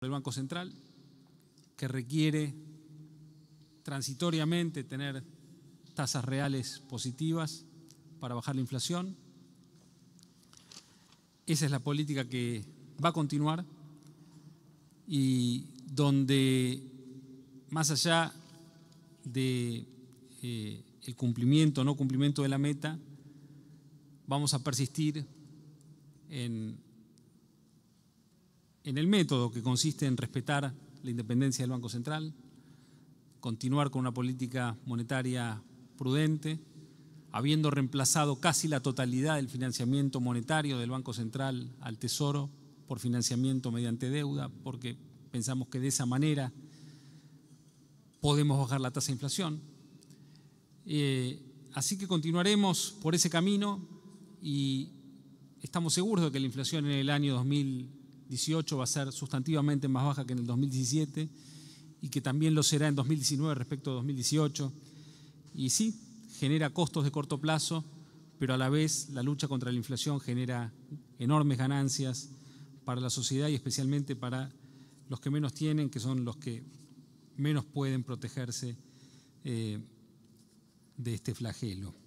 del Banco Central, que requiere transitoriamente tener tasas reales positivas para bajar la inflación. Esa es la política que va a continuar y donde, más allá del eh, el cumplimiento o no cumplimiento de la meta, vamos a persistir en en el método que consiste en respetar la independencia del Banco Central, continuar con una política monetaria prudente, habiendo reemplazado casi la totalidad del financiamiento monetario del Banco Central al Tesoro por financiamiento mediante deuda, porque pensamos que de esa manera podemos bajar la tasa de inflación. Eh, así que continuaremos por ese camino y estamos seguros de que la inflación en el año 2020 2018 va a ser sustantivamente más baja que en el 2017 y que también lo será en 2019 respecto a 2018. Y sí, genera costos de corto plazo, pero a la vez la lucha contra la inflación genera enormes ganancias para la sociedad y especialmente para los que menos tienen, que son los que menos pueden protegerse eh, de este flagelo.